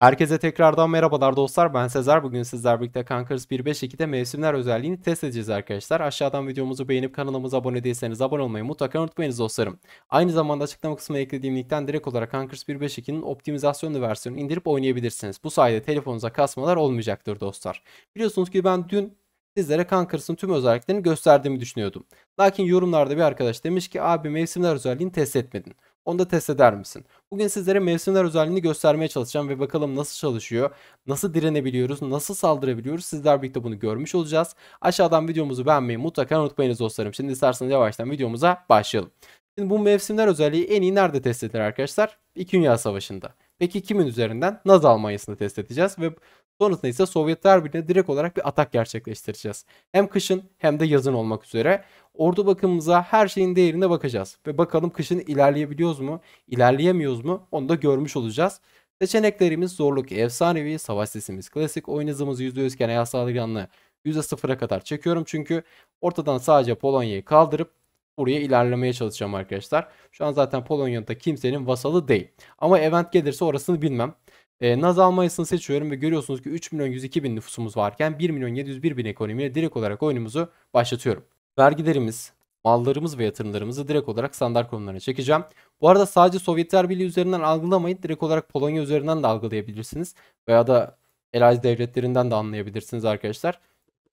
Herkese tekrardan merhabalar dostlar. Ben Sezer. Bugün sizler birlikte Kankers 1.5.2'de mevsimler özelliğini test edeceğiz arkadaşlar. Aşağıdan videomuzu beğenip kanalımıza abone değilseniz abone olmayı mutlaka unutmayınız dostlarım. Aynı zamanda açıklama kısmına eklediğim linkten direkt olarak Kankers 1.5.2'nin optimizasyonlu versiyonunu indirip oynayabilirsiniz. Bu sayede telefonunuza kasmalar olmayacaktır dostlar. Biliyorsunuz ki ben dün sizlere Kankers'ın tüm özelliklerini gösterdiğimi düşünüyordum. Lakin yorumlarda bir arkadaş demiş ki abi mevsimler özelliğini test etmedin. Onu da test eder misin? Bugün sizlere mevsimler özelliğini göstermeye çalışacağım ve bakalım nasıl çalışıyor, nasıl direnebiliyoruz, nasıl saldırabiliyoruz sizler birlikte bunu görmüş olacağız. Aşağıdan videomuzu beğenmeyi mutlaka unutmayınız dostlarım. Şimdi isterseniz yavaştan videomuza başlayalım. Şimdi bu mevsimler özelliği en iyi nerede test edilir arkadaşlar? İki Dünya Savaşı'nda. Peki kimin üzerinden? Naz Almanya'sını test edeceğiz ve Sonrasında ise Sovyetler Birliği'ne direkt olarak bir atak gerçekleştireceğiz. Hem kışın hem de yazın olmak üzere. Ordu bakımımıza her şeyin değerine bakacağız. Ve bakalım kışın ilerleyebiliyoruz mu, ilerleyemiyoruz mu onu da görmüş olacağız. Seçeneklerimiz zorluk efsanevi, savaş sesimiz klasik, oyun hızımız %100 iken ayağı saldırganlığı %0'a kadar çekiyorum. Çünkü ortadan sadece Polonya'yı kaldırıp oraya ilerlemeye çalışacağım arkadaşlar. Şu an zaten Polonya'da kimsenin vasalı değil. Ama event gelirse orasını bilmem. E, Naz Almanya'sını seçiyorum ve görüyorsunuz ki 3 milyon 102 bin nüfusumuz varken 1 milyon 701 bin ekonomiye direkt olarak oyunumuzu başlatıyorum. Vergilerimiz, mallarımız ve yatırımlarımızı direkt olarak standart konularına çekeceğim. Bu arada sadece Sovyetler Birliği üzerinden algılamayın. Direkt olarak Polonya üzerinden de algılayabilirsiniz. Veya da Elazığ devletlerinden de anlayabilirsiniz arkadaşlar.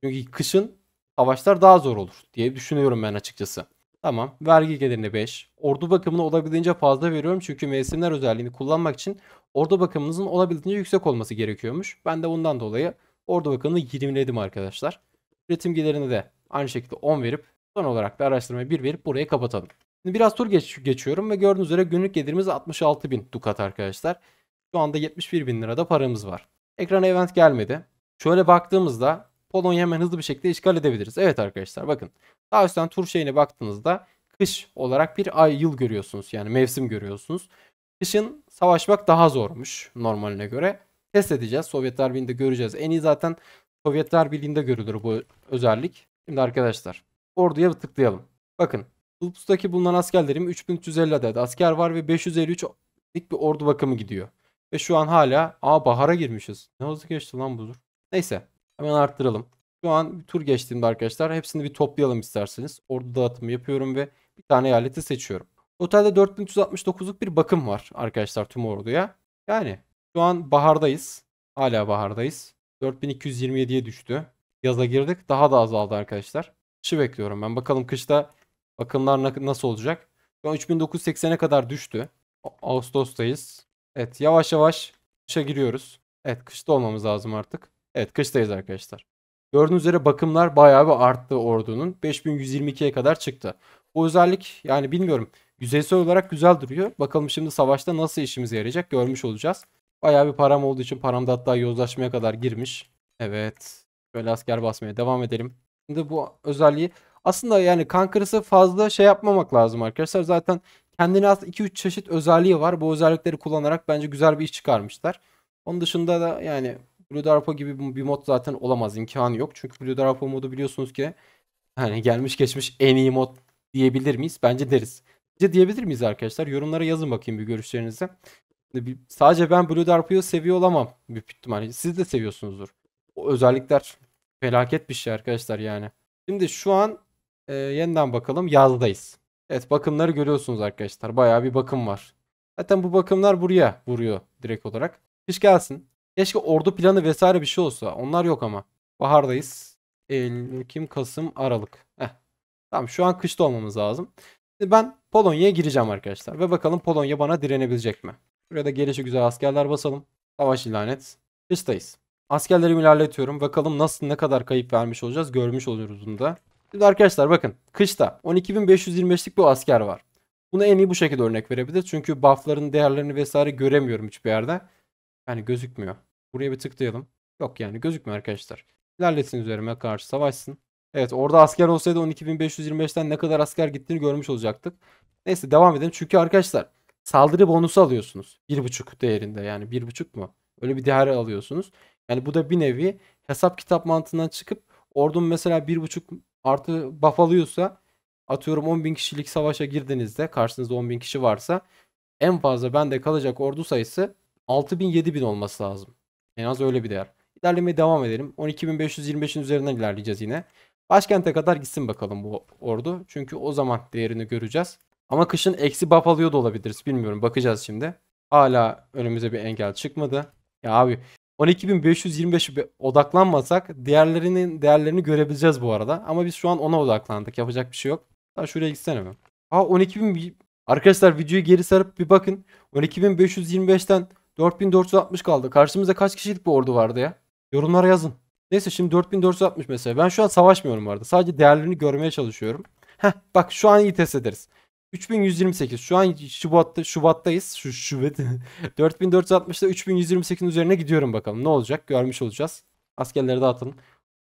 Çünkü kışın savaşlar daha zor olur diye düşünüyorum ben açıkçası. Tamam. Vergi gelirine 5. Ordu bakımını olabildiğince fazla veriyorum. Çünkü mevsimler özelliğini kullanmak için ordu bakımınızın olabildiğince yüksek olması gerekiyormuş. Ben de bundan dolayı ordu bakımını 20'ledim arkadaşlar. Üretim gelirine de aynı şekilde 10 verip son olarak da araştırmaya 1 verip burayı kapatalım. Şimdi biraz tur geç, geçiyorum ve gördüğünüz üzere günlük gelirimiz 66 bin dukat arkadaşlar. Şu anda 71 bin lirada paramız var. Ekrana event gelmedi. Şöyle baktığımızda Polonya hemen hızlı bir şekilde işgal edebiliriz. Evet arkadaşlar bakın daha üstten tur şeyine baktığınızda kış olarak bir ay yıl görüyorsunuz. Yani mevsim görüyorsunuz. Kışın savaşmak daha zormuş normaline göre. Test edeceğiz. Sovyetler Birliği'nde göreceğiz. En iyi zaten Sovyetler Birliği'nde görülür bu özellik. Şimdi arkadaşlar orduya tıklayalım. Bakın Ulpus'taki bulunan askerlerim 3350 adet asker var ve 553'lik bir ordu bakımı gidiyor. Ve şu an hala aa bahara girmişiz. Ne hızlı geçti lan budur. Neyse Hemen arttıralım. Şu an bir tur geçtiğimde arkadaşlar hepsini bir toplayalım isterseniz. Orada dağıtımı yapıyorum ve bir tane eyaleti seçiyorum. Otelde 4369'luk bir bakım var arkadaşlar tüm orduya. Yani şu an bahardayız. Hala bahardayız. 4227'ye düştü. Yaza girdik. Daha da azaldı arkadaşlar. Kışı bekliyorum ben. Bakalım kışta bakımlar nasıl olacak. Şu an 3980'e kadar düştü. Ağustos'tayız. Evet yavaş yavaş kışa giriyoruz. Evet kışta olmamız lazım artık. Evet kıştayız arkadaşlar. Gördüğünüz üzere bakımlar bayağı bir arttı ordunun. 5122'ye kadar çıktı. Bu özellik yani bilmiyorum yüzeysel olarak güzel duruyor. Bakalım şimdi savaşta nasıl işimize yarayacak görmüş olacağız. Bayağı bir param olduğu için paramda da hatta yozlaşmaya kadar girmiş. Evet. Böyle asker basmaya devam edelim. Şimdi bu özelliği aslında yani kan kırısı fazla şey yapmamak lazım arkadaşlar. Zaten kendine 2-3 çeşit özelliği var. Bu özellikleri kullanarak bence güzel bir iş çıkarmışlar. Onun dışında da yani Blue Darpa gibi bir mod zaten olamaz. imkanı yok. Çünkü Blue Darpa modu biliyorsunuz ki hani gelmiş geçmiş en iyi mod diyebilir miyiz? Bence deriz. Bence diyebilir miyiz arkadaşlar? Yorumlara yazın bakayım bir görüşlerinizi. Sadece ben Blue Darpa'yı seviyor olamam. Büyük ihtimalle. Siz de seviyorsunuzdur. O özellikler felaket bir şey arkadaşlar yani. Şimdi şu an e, yeniden bakalım. Yazdayız. Evet bakımları görüyorsunuz arkadaşlar. Bayağı bir bakım var. Zaten bu bakımlar buraya vuruyor direkt olarak. Hiç gelsin. Keşke ordu planı vesaire bir şey olsa. Onlar yok ama. Bahardayız. Eylül, Ekim, Kasım, Aralık. Heh. Tamam şu an kışta olmamız lazım. Şimdi ben Polonya'ya gireceğim arkadaşlar. Ve bakalım Polonya bana direnebilecek mi? Buraya da gelişi güzel askerler basalım. Savaş ilan et. Kıştayız. Askerlerimi ilerletiyorum. Bakalım nasıl ne kadar kayıp vermiş olacağız. Görmüş oluruz bunu da. Şimdi arkadaşlar bakın. Kışta 12.525'lik bir asker var. Bunu en iyi bu şekilde örnek verebilir. Çünkü buffların değerlerini vesaire göremiyorum hiçbir yerde. Yani gözükmüyor. Buraya bir tıklayalım. Yok yani gözükmüyor arkadaşlar. İlerlesin üzerime karşı savaşsın. Evet orada asker olsaydı 12.525'ten ne kadar asker gittiğini görmüş olacaktık. Neyse devam edelim. Çünkü arkadaşlar saldırı bonusu alıyorsunuz. 1.5 değerinde yani 1.5 mu? Öyle bir değer alıyorsunuz. Yani bu da bir nevi hesap kitap mantığından çıkıp ordum mesela 1.5 artı buff alıyorsa atıyorum 10.000 kişilik savaşa girdiğinizde karşınızda 10.000 kişi varsa en fazla bende kalacak ordu sayısı 6000-7000 olması lazım. En az öyle bir değer. İlerlemeye devam edelim. 12525'in üzerinden ilerleyeceğiz yine. Başkente kadar gitsin bakalım bu ordu. Çünkü o zaman değerini göreceğiz. Ama kışın eksi buff alıyor da olabiliriz. Bilmiyorum bakacağız şimdi. Hala önümüze bir engel çıkmadı. Ya abi 12.525'e odaklanmasak diğerlerinin değerlerini görebileceğiz bu arada. Ama biz şu an ona odaklandık. Yapacak bir şey yok. Ha şuraya gitsene mi? Aa 12.000 Arkadaşlar videoyu geri sarıp bir bakın. 12.525'ten 4460 kaldı. Karşımızda kaç kişilik bir ordu vardı ya? Yorumlara yazın. Neyse şimdi 4460 mesela. Ben şu an savaşmıyorum vardı. Sadece değerlerini görmeye çalışıyorum. Heh bak şu an iyi test ederiz. 3128. Şu an Şubat'ta Şubat'tayız. Şu Şubat. 4460'da 3128'in üzerine gidiyorum bakalım. Ne olacak? Görmüş olacağız. Askerleri dağıtalım.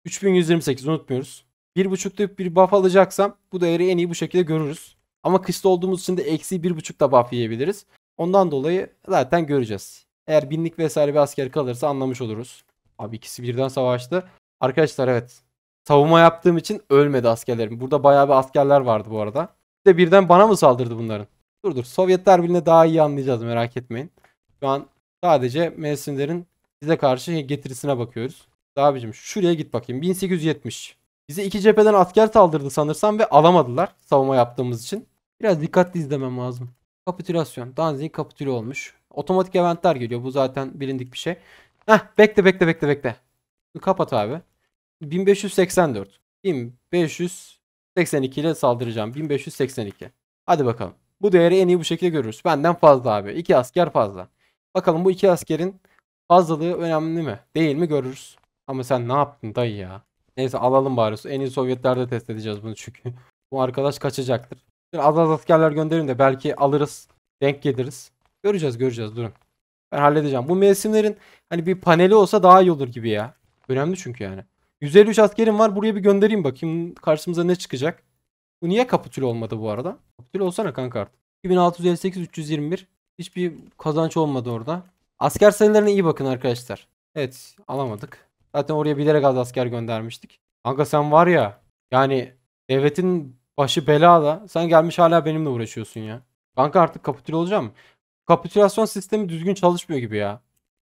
3128 unutmuyoruz. 1.5'ta bir buff alacaksam bu değeri en iyi bu şekilde görürüz. Ama kışta olduğumuz için de eksi 1.5 da buff yiyebiliriz. Ondan dolayı zaten göreceğiz. Eğer binlik vesaire bir asker kalırsa anlamış oluruz. Abi ikisi birden savaştı. Arkadaşlar evet. Savunma yaptığım için ölmedi askerlerim. Burada bayağı bir askerler vardı bu arada. Bir de birden bana mı saldırdı bunların? Dur dur. Sovyetler Birliği'ne daha iyi anlayacağız merak etmeyin. Şu an sadece Mersinlerin bize karşı getirisine bakıyoruz. Abicim şuraya git bakayım. 1870. Bize iki cepheden asker saldırdı sanırsam ve alamadılar savunma yaptığımız için. Biraz dikkatli izlemem lazım. Kapitülasyon. Danzig kapitüle olmuş. Otomatik eventler geliyor. Bu zaten bilindik bir şey. Heh bekle bekle bekle bekle. Kapat abi. 1584. 1582 ile saldıracağım. 1582. Hadi bakalım. Bu değeri en iyi bu şekilde görürüz. Benden fazla abi. İki asker fazla. Bakalım bu iki askerin fazlalığı önemli mi? Değil mi görürüz. Ama sen ne yaptın dayı ya? Neyse alalım bari. En iyi Sovyetlerde test edeceğiz bunu çünkü. bu arkadaş kaçacaktır. Az az askerler gönderin de belki alırız. Denk geliriz. Göreceğiz göreceğiz durun. Ben halledeceğim. Bu mevsimlerin hani bir paneli olsa daha iyi olur gibi ya. Önemli çünkü yani. 153 askerim var. Buraya bir göndereyim bakayım karşımıza ne çıkacak. Bu niye kaputül olmadı bu arada? kaputül olsana kanka artık. 2658 321. Hiçbir kazanç olmadı orada. Asker sayılarına iyi bakın arkadaşlar. Evet alamadık. Zaten oraya bilerek az asker göndermiştik. Kanka sen var ya yani devletin Başı belada. Sen gelmiş hala benimle uğraşıyorsun ya. Kanka artık kapitüle olacağım. Kapitülasyon sistemi düzgün çalışmıyor gibi ya.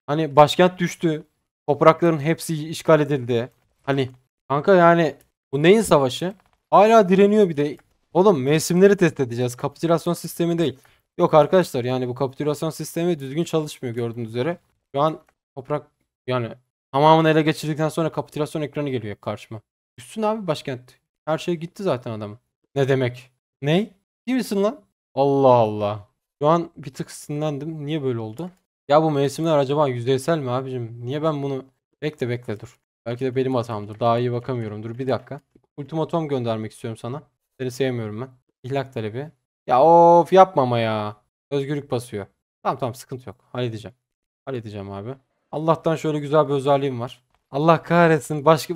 Hani başkent düştü. Toprakların hepsi işgal edildi. Hani kanka yani bu neyin savaşı? Hala direniyor bir de. Oğlum mevsimleri test edeceğiz. Kapitülasyon sistemi değil. Yok arkadaşlar yani bu kapitülasyon sistemi düzgün çalışmıyor gördüğünüz üzere. Şu an toprak yani tamamını ele geçirdikten sonra kapitülasyon ekranı geliyor karşıma. Üstün abi başkent. Her şey gitti zaten adamın. Ne demek? Ney? Değil misin lan? Allah Allah. Şu an bir tık sinirlendim. Niye böyle oldu? Ya bu mevsimler acaba yüzeysel mi abicim? Niye ben bunu... Bekle bekle dur. Belki de benim hatamdır. Daha iyi bakamıyorum. Dur bir dakika. Ultimatom göndermek istiyorum sana. Seni sevmiyorum ben. İhlak talebi. Ya of yapmama ya. Özgürlük basıyor. Tamam tamam sıkıntı yok. Halledeceğim. Halledeceğim abi. Allah'tan şöyle güzel bir özelliğim var. Allah kahretsin. Başka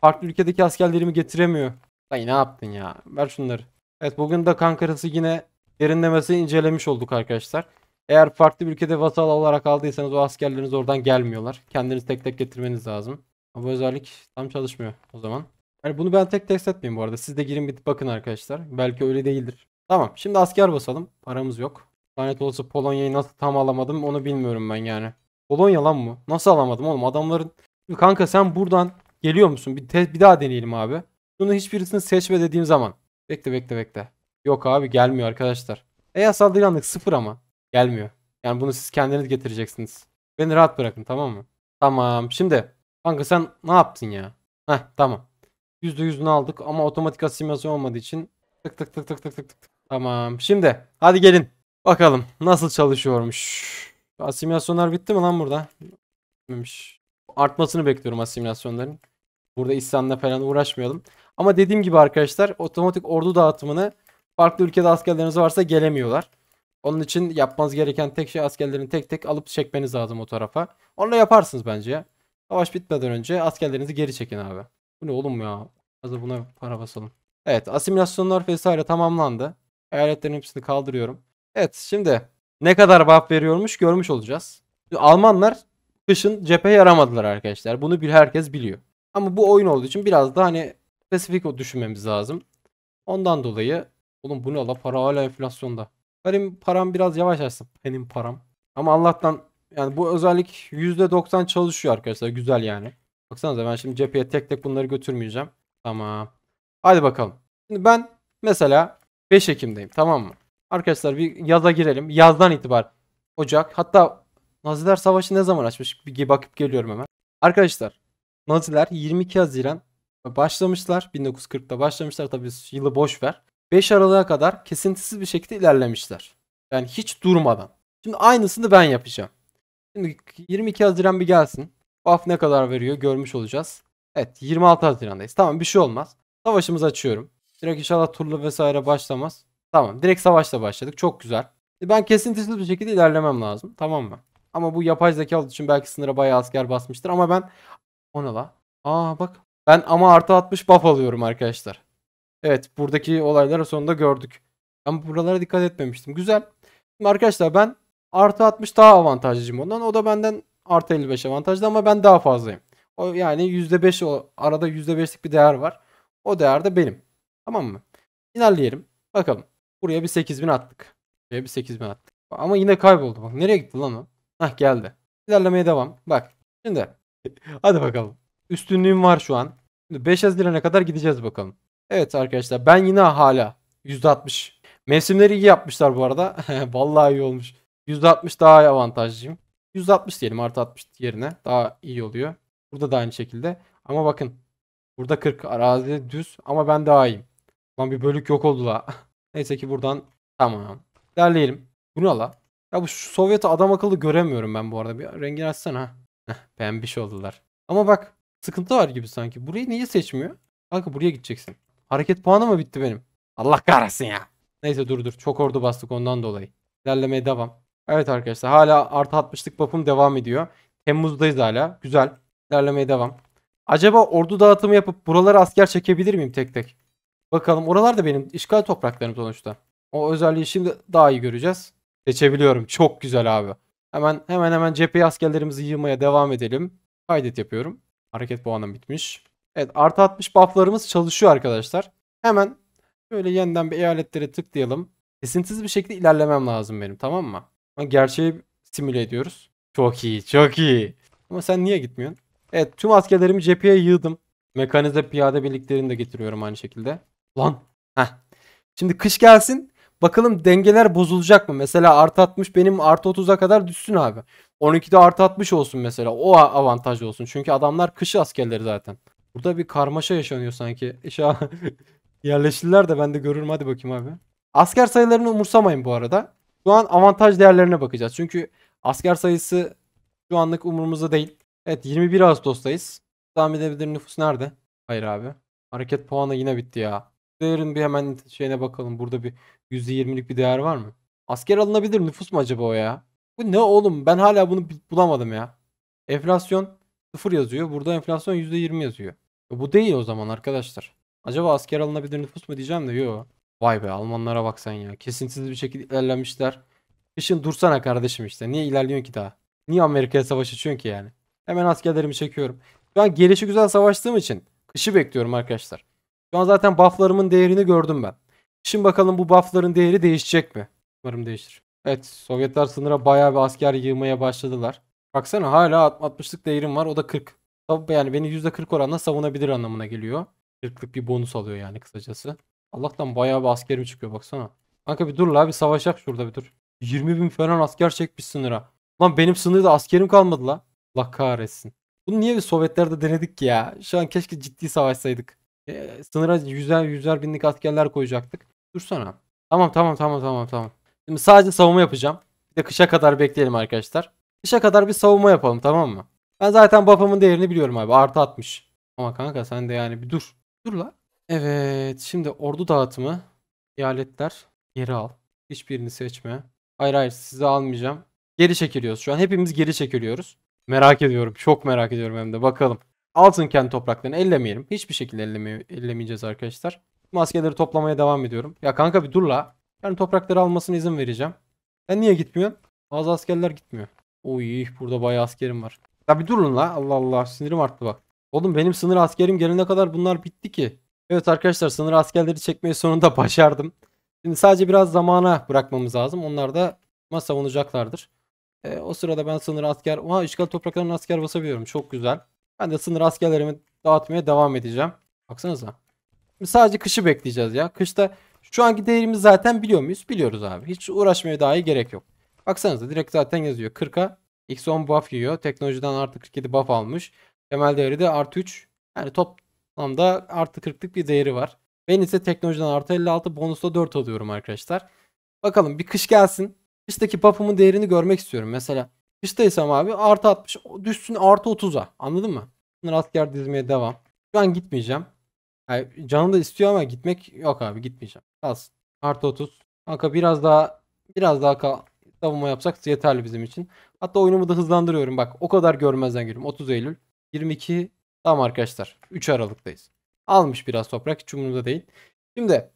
farklı ülkedeki askerlerimi getiremiyor. Ay ne yaptın ya? Ver şunları. Evet bugün de kan karısı yine derinlemesine incelemiş olduk arkadaşlar. Eğer farklı bir ülkede vasal olarak aldıysanız o askerleriniz oradan gelmiyorlar. Kendiniz tek tek getirmeniz lazım. Ama bu özellik tam çalışmıyor o zaman. Yani bunu ben tek test etmeyeyim bu arada. Siz de girin bir bakın arkadaşlar. Belki öyle değildir. Tamam şimdi asker basalım. Paramız yok. Lanet olası Polonya'yı nasıl tam alamadım onu bilmiyorum ben yani. Polonya lan bu. Nasıl alamadım oğlum adamların. Kanka sen buradan geliyor musun? Bir, bir daha deneyelim abi. Bunu hiçbirisini seçme dediğim zaman. Bekle bekle bekle. Yok abi gelmiyor arkadaşlar. E ya saldırganlık sıfır ama. Gelmiyor. Yani bunu siz kendiniz getireceksiniz. Beni rahat bırakın tamam mı? Tamam. Şimdi kanka sen ne yaptın ya? Heh tamam. %100'ünü aldık ama otomatik asimilasyon olmadığı için tık tık tık tık tık tık tık. Tamam. Şimdi hadi gelin. Bakalım nasıl çalışıyormuş. Asimilasyonlar bitti mi lan burada? Artmasını bekliyorum asimilasyonların. Burada isyanla falan uğraşmayalım. Ama dediğim gibi arkadaşlar otomatik ordu dağıtımını farklı ülkede askerleriniz varsa gelemiyorlar. Onun için yapmanız gereken tek şey askerlerini tek tek alıp çekmeniz lazım o tarafa. Onu yaparsınız bence ya. Savaş bitmeden önce askerlerinizi geri çekin abi. Bu ne oğlum ya? Hazır buna para basalım. Evet asimilasyonlar vesaire tamamlandı. Eyaletlerin hepsini kaldırıyorum. Evet şimdi ne kadar buff veriyormuş görmüş olacağız. Almanlar kışın cephe yaramadılar arkadaşlar. Bunu bir herkes biliyor. Ama bu oyun olduğu için biraz da hani spesifik o düşünmemiz lazım. Ondan dolayı oğlum bu ne la para hala enflasyonda. Benim param biraz yavaş açsın benim param. Ama Allah'tan yani bu özellik %90 çalışıyor arkadaşlar güzel yani. Baksanıza ben şimdi cepheye tek tek bunları götürmeyeceğim. Tamam. Hadi bakalım. Şimdi ben mesela 5 Ekim'deyim tamam mı? Arkadaşlar bir yaza girelim. Yazdan itibar Ocak. Hatta Naziler Savaşı ne zaman açmış? Bir bakıp geliyorum hemen. Arkadaşlar Naziler 22 Haziran başlamışlar. 1940'ta başlamışlar tabii yılı boş ver. 5 Aralık'a kadar kesintisiz bir şekilde ilerlemişler. Yani hiç durmadan. Şimdi aynısını ben yapacağım. Şimdi 22 Haziran bir gelsin. Buff ne kadar veriyor görmüş olacağız. Evet 26 Haziran'dayız. Tamam bir şey olmaz. Savaşımızı açıyorum. Direkt inşallah turla vesaire başlamaz. Tamam direkt savaşla başladık. Çok güzel. E, ben kesintisiz bir şekilde ilerlemem lazım. Tamam mı? Ama bu yapay olduğu için belki sınıra bayağı asker basmıştır. Ama ben... ona. la? Aa bak ben ama artı 60 buff alıyorum arkadaşlar. Evet buradaki olayları sonunda gördük. Ben buralara dikkat etmemiştim. Güzel. Şimdi arkadaşlar ben artı 60 daha avantajlıcım ondan. O da benden artı 55 avantajlı ama ben daha fazlayım. O yani %5 o arada %5'lik bir değer var. O değer de benim. Tamam mı? İlerleyelim. Bakalım. Buraya bir 8000 attık. Buraya bir 8000 attık. Ama yine kayboldu. Bak nereye gitti lan o? Hah geldi. İlerlemeye devam. Bak. Şimdi. Hadi bakalım üstünlüğüm var şu an. 5 Haziran'a kadar gideceğiz bakalım. Evet arkadaşlar ben yine hala %60. Mevsimleri iyi yapmışlar bu arada. Vallahi iyi olmuş. %60 daha avantajlıyım. %60 diyelim artı 60 yerine daha iyi oluyor. Burada da aynı şekilde. Ama bakın burada 40 arazi düz ama ben daha iyiyim. Lan bir bölük yok oldu la. Neyse ki buradan tamam. Derleyelim. Bunu ala. Ya bu Sovyet adam akıllı göremiyorum ben bu arada. Bir rengini açsana. Pembiş oldular. Ama bak sıkıntı var gibi sanki. Burayı niye seçmiyor? Kanka buraya gideceksin. Hareket puanı mı bitti benim? Allah kahretsin ya. Neyse dur dur. Çok ordu bastık ondan dolayı. İlerlemeye devam. Evet arkadaşlar hala artı 60'lık buff'ım devam ediyor. Temmuz'dayız hala. Güzel. İlerlemeye devam. Acaba ordu dağıtımı yapıp buralara asker çekebilir miyim tek tek? Bakalım oralar da benim işgal topraklarım sonuçta. O özelliği şimdi daha iyi göreceğiz. Seçebiliyorum. Çok güzel abi. Hemen hemen hemen cepheye askerlerimizi yığmaya devam edelim. Kaydet yapıyorum. Hareket puanım bitmiş. Evet artı 60 bufflarımız çalışıyor arkadaşlar. Hemen şöyle yeniden bir eyaletlere tıklayalım. Kesintisiz bir şekilde ilerlemem lazım benim tamam mı? Ama gerçeği simüle ediyoruz. Çok iyi çok iyi. Ama sen niye gitmiyorsun? Evet tüm askerlerimi cepheye yığdım. Mekanize piyade birliklerini de getiriyorum aynı şekilde. Lan. Heh. Şimdi kış gelsin. Bakalım dengeler bozulacak mı? Mesela artı 60 benim artı 30'a kadar düşsün abi. 12'de artı 60 olsun mesela. O avantaj olsun. Çünkü adamlar kış askerleri zaten. Burada bir karmaşa yaşanıyor sanki. İşa yerleştiler de ben de görürüm. Hadi bakayım abi. Asker sayılarını umursamayın bu arada. Şu an avantaj değerlerine bakacağız. Çünkü asker sayısı şu anlık umurumuzda değil. Evet 21 Ağustos'tayız. Tahmin edebilir nüfus nerede? Hayır abi. Hareket puanı yine bitti ya. Değerin bir hemen şeyine bakalım. Burada bir %20'lik bir değer var mı? Asker alınabilir nüfus mu acaba o ya? Bu ne oğlum? Ben hala bunu bulamadım ya. Enflasyon 0 yazıyor. Burada enflasyon %20 yazıyor. E, bu değil o zaman arkadaşlar. Acaba asker alınabilir nüfus mu diyeceğim de yok. Vay be Almanlara bak sen ya. Kesintisiz bir şekilde ilerlemişler. İşin dursana kardeşim işte. Niye ilerliyorsun ki daha? Niye Amerika'ya savaş açıyorsun ki yani? Hemen askerlerimi çekiyorum. Şu an gelişi güzel savaştığım için kışı bekliyorum arkadaşlar. Şu an zaten bufflarımın değerini gördüm ben. Şimdi bakalım bu buffların değeri değişecek mi? Umarım değişir. Evet Sovyetler sınıra bayağı bir asker yığmaya başladılar. Baksana hala 60'lık değerim var o da 40. Tabii yani beni %40 oranla savunabilir anlamına geliyor. 40'lık bir bonus alıyor yani kısacası. Allah'tan bayağı bir askerim çıkıyor baksana. Kanka bir dur la bir savaşak şurada bir dur. 20 bin falan asker çekmiş sınıra. Lan benim sınırda askerim kalmadı la. La kahretsin. Bunu niye bir Sovyetlerde denedik ya? Şu an keşke ciddi savaşsaydık. E, sınıra yüzer yüzer binlik askerler koyacaktık. Dursana. Tamam tamam tamam tamam tamam. Şimdi sadece savunma yapacağım. Bir de kışa kadar bekleyelim arkadaşlar. Kışa kadar bir savunma yapalım tamam mı? Ben zaten buff'ımın değerini biliyorum abi. Artı 60. Ama kanka sen de yani bir dur. Dur la. Evet şimdi ordu dağıtımı. Eyaletler geri al. Hiçbirini seçme. Hayır hayır sizi almayacağım. Geri çekiliyoruz şu an. Hepimiz geri çekiliyoruz. Merak ediyorum. Çok merak ediyorum hem de. Bakalım. Altın kendi topraklarını ellemeyelim. Hiçbir şekilde elleme ellemeyeceğiz arkadaşlar. Maskeleri toplamaya devam ediyorum. Ya kanka bir dur la. Ben toprakları almasına izin vereceğim. Sen niye gitmiyorsun? Bazı askerler gitmiyor. Oy burada bayağı askerim var. Ya bir durun la. Allah Allah sinirim arttı bak. Oğlum benim sınır askerim gelene kadar bunlar bitti ki. Evet arkadaşlar sınır askerleri çekmeyi sonunda başardım. Şimdi sadece biraz zamana bırakmamız lazım. Onlar da masa savunacaklardır. E, o sırada ben sınır asker... Oha işgal topraklarına asker basabiliyorum. Çok güzel. Ben de sınır askerlerimi dağıtmaya devam edeceğim. Baksanıza. Şimdi sadece kışı bekleyeceğiz ya. Kışta şu anki değerimiz zaten biliyor muyuz? Biliyoruz abi. Hiç uğraşmaya dahi gerek yok. Baksanıza direkt zaten yazıyor 40'a. X10 buff yiyor. Teknolojiden artı 47 buff almış. Temel değeri de artı 3. Yani toplamda artı 40'lık bir değeri var. Ben ise teknolojiden artı 56 bonusla 4 alıyorum arkadaşlar. Bakalım bir kış gelsin. Kıştaki buff'ımın değerini görmek istiyorum. Mesela kıştaysam abi artı 60 düşsün artı 30'a. Anladın mı? Rastgele dizmeye devam. Şu an gitmeyeceğim. Yani canım da istiyor ama gitmek yok abi gitmeyeceğim. Kalsın. Artı 30. Kanka biraz daha biraz daha kal savunma yapsak yeterli bizim için. Hatta oyunumu da hızlandırıyorum. Bak o kadar görmezden geliyorum. 30 Eylül 22 tam arkadaşlar. 3 Aralık'tayız. Almış biraz toprak hiç umurumda değil. Şimdi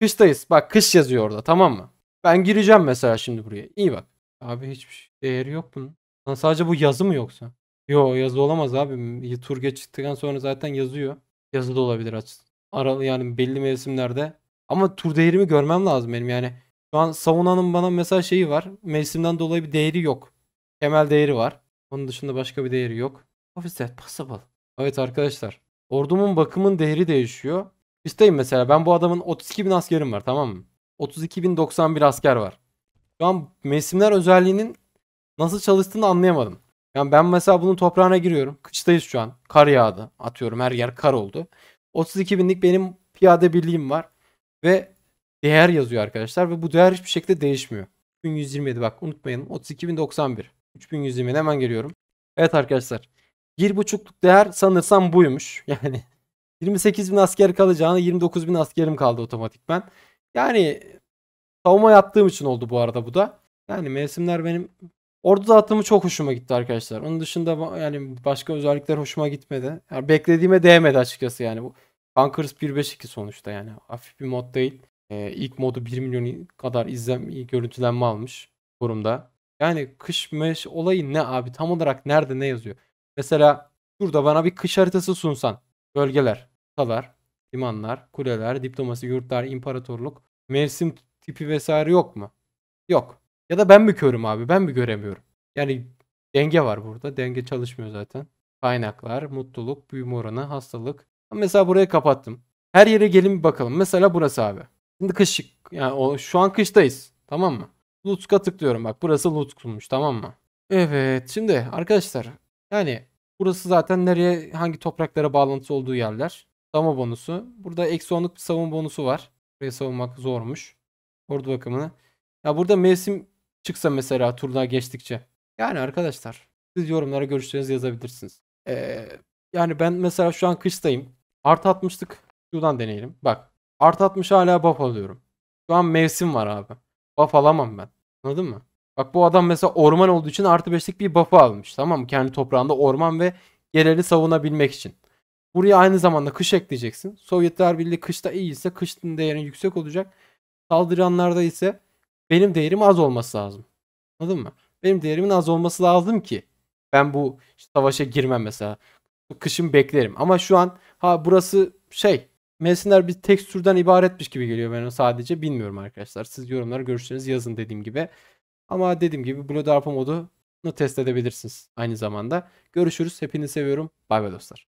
kıştayız. Bak kış yazıyor orada tamam mı? Ben gireceğim mesela şimdi buraya. İyi bak. Abi hiçbir değeri yok bunun. Lan sadece bu yazı mı yoksa? Yo yazı olamaz abi. Tur geçtikten sonra zaten yazıyor yazılı olabilir açısından. Aralı yani belli mevsimlerde. Ama tur değerimi görmem lazım benim yani. Şu an savunanın bana mesela şeyi var. Mevsimden dolayı bir değeri yok. Temel değeri var. Onun dışında başka bir değeri yok. Offset pasabal Evet arkadaşlar. Ordumun bakımın değeri değişiyor. isteyin mesela ben bu adamın 32 bin askerim var tamam mı? 32.091 asker var. Şu an mevsimler özelliğinin nasıl çalıştığını anlayamadım. Yani ben mesela bunun toprağına giriyorum. Kıçtayız şu an. Kar yağdı. Atıyorum her yer kar oldu. 32 binlik benim piyade birliğim var. Ve değer yazıyor arkadaşlar. Ve bu değer hiçbir şekilde değişmiyor. 3127 bak unutmayın. 32091. 3120 hemen geliyorum. Evet arkadaşlar. 1.5'luk değer sanırsam buymuş. Yani 28 bin asker kalacağına 29 bin askerim kaldı otomatikmen. Yani savunma yaptığım için oldu bu arada bu da. Yani mevsimler benim Orada dağıtımı çok hoşuma gitti arkadaşlar. Onun dışında yani başka özellikler hoşuma gitmedi. Yani beklediğime değmedi açıkçası yani. Bu Conquerors 1.5.2 sonuçta yani. Hafif bir mod değil. Ee, ilk modu 1 milyon kadar izlem, görüntülenme almış durumda. Yani kış meş olayı ne abi? Tam olarak nerede ne yazıyor? Mesela burada bana bir kış haritası sunsan. Bölgeler, kıtalar, limanlar, kuleler, diplomasi, yurtlar, imparatorluk, mevsim tipi vesaire yok mu? Yok. Ya da ben mi körüm abi? Ben mi göremiyorum? Yani denge var burada. Denge çalışmıyor zaten. Kaynaklar, mutluluk, büyüme oranı, hastalık. Mesela burayı kapattım. Her yere gelin bir bakalım. Mesela burası abi. Şimdi kışık. yani o, şu an kıştayız. Tamam mı? Lutsk'a tıklıyorum bak. Burası Lutsk'muş tamam mı? Evet şimdi arkadaşlar yani burası zaten nereye hangi topraklara bağlantısı olduğu yerler. Savunma bonusu. Burada eksi onluk bir savunma bonusu var. Buraya savunmak zormuş. Ordu bakımını. Ya burada mevsim çıksa mesela turda geçtikçe yani arkadaşlar siz yorumlara görüşlerinizi yazabilirsiniz. Ee, yani ben mesela şu an kıştayım. Artı 60'lık şuradan deneyelim. Bak artı 60 hala buff alıyorum. Şu an mevsim var abi. Buff alamam ben. Anladın mı? Bak bu adam mesela orman olduğu için artı 5'lik bir buff'ı almış. Tamam mı? Kendi toprağında orman ve yereli savunabilmek için. Buraya aynı zamanda kış ekleyeceksin. Sovyetler Birliği kışta iyiyse kışın değerin yüksek olacak. Saldıranlarda ise benim değerim az olması lazım. Anladın mı? Benim değerimin az olması lazım ki ben bu savaşa girmem mesela. Bu kışın beklerim. Ama şu an ha burası şey Mersinler bir tekstürden ibaretmiş gibi geliyor bana sadece. Bilmiyorum arkadaşlar. Siz yorumlara görüşlerinizi yazın dediğim gibi. Ama dediğim gibi Blood Arpa modunu test edebilirsiniz aynı zamanda. Görüşürüz. Hepinizi seviyorum. Bay bay dostlar.